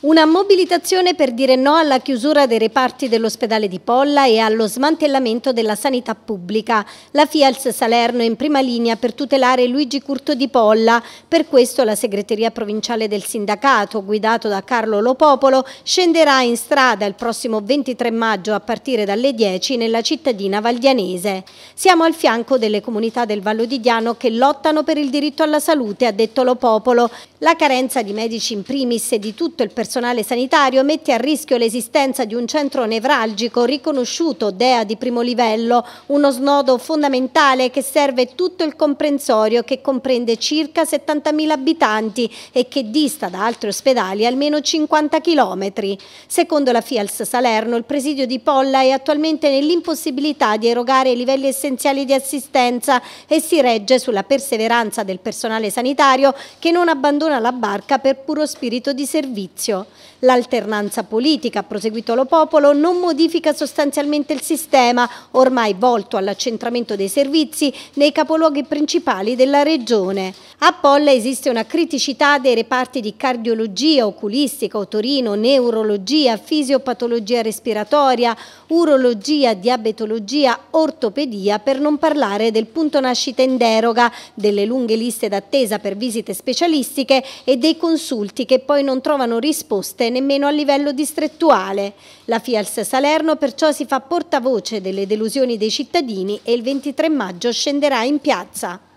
Una mobilitazione per dire no alla chiusura dei reparti dell'ospedale di Polla e allo smantellamento della sanità pubblica. La Fials Salerno è in prima linea per tutelare Luigi Curto di Polla. Per questo la segreteria provinciale del sindacato, guidato da Carlo Lopopolo, scenderà in strada il prossimo 23 maggio a partire dalle 10 nella cittadina valdianese. Siamo al fianco delle comunità del Vallo di Diano che lottano per il diritto alla salute, ha detto Lopopolo. La carenza di medici in primis e di tutto il personale sanitario mette a rischio l'esistenza di un centro nevralgico riconosciuto DEA di primo livello, uno snodo fondamentale che serve tutto il comprensorio che comprende circa 70.000 abitanti e che dista da altri ospedali almeno 50 km. Secondo la FIALS Salerno, il presidio di Polla è attualmente nell'impossibilità di erogare i livelli essenziali di assistenza e si regge sulla perseveranza del personale sanitario che non abbandona abbandona la barca per puro spirito di servizio. L'alternanza politica, ha proseguito lo popolo, non modifica sostanzialmente il sistema, ormai volto all'accentramento dei servizi nei capoluoghi principali della regione. A Polla esiste una criticità dei reparti di cardiologia, oculistica, otorino, neurologia, fisiopatologia respiratoria, urologia, diabetologia, ortopedia, per non parlare del punto nascita in deroga, delle lunghe liste d'attesa per visite specialistiche e dei consulti che poi non trovano risposte nemmeno a livello distrettuale. La FIALS Salerno perciò si fa portavoce delle delusioni dei cittadini e il 23 maggio scenderà in piazza.